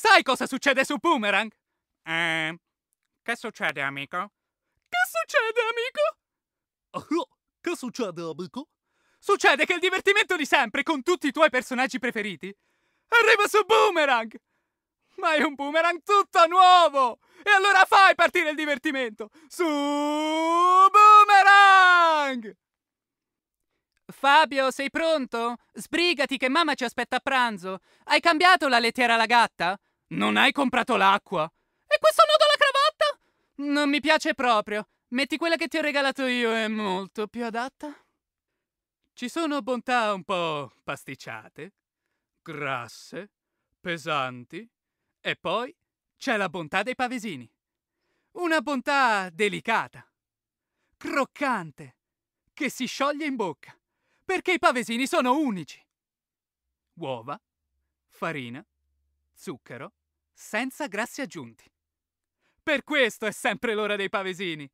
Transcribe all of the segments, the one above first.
Sai cosa succede su Boomerang? Eh, che succede, amico? Che succede, amico? Oh, che succede, amico? Succede che il divertimento di sempre con tutti i tuoi personaggi preferiti arriva su Boomerang! Ma è un boomerang tutto nuovo! E allora fai partire il divertimento! Su Boomerang! Fabio, sei pronto? Sbrigati che mamma ci aspetta a pranzo! Hai cambiato la lettiera alla gatta? Non hai comprato l'acqua? E questo nodo alla cravatta? Non mi piace proprio. Metti quella che ti ho regalato io, è molto più adatta. Ci sono bontà un po' pasticciate, grasse, pesanti e poi c'è la bontà dei pavesini. Una bontà delicata, croccante, che si scioglie in bocca, perché i pavesini sono unici. Uova, farina, zucchero, senza grassi aggiunti. Per questo è sempre l'ora dei pavesini.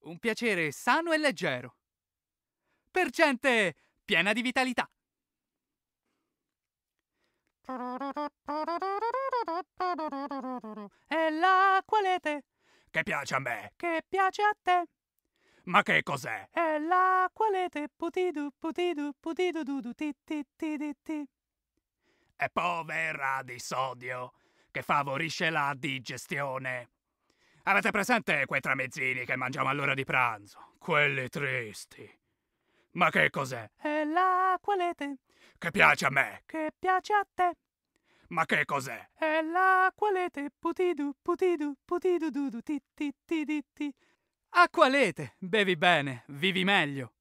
Un piacere sano e leggero. Per gente piena di vitalità. È l'acqualete. Che piace a me. Che piace a te. Ma che cos'è? È l'acqualete. Putidu, putidu, putidu, dudu, ti, ti, ti, ti. È povera di sodio che favorisce la digestione. Avete presente quei tramezzini che mangiamo all'ora di pranzo? Quelli tristi. Ma che cos'è? È l'acqua lete. Che piace a me. Che piace a te. Ma che cos'è? È l'acqua lete. Putidu, putidu, putidu, dudu, ti, ti, ti, ti. Acqualete, bevi bene, vivi meglio.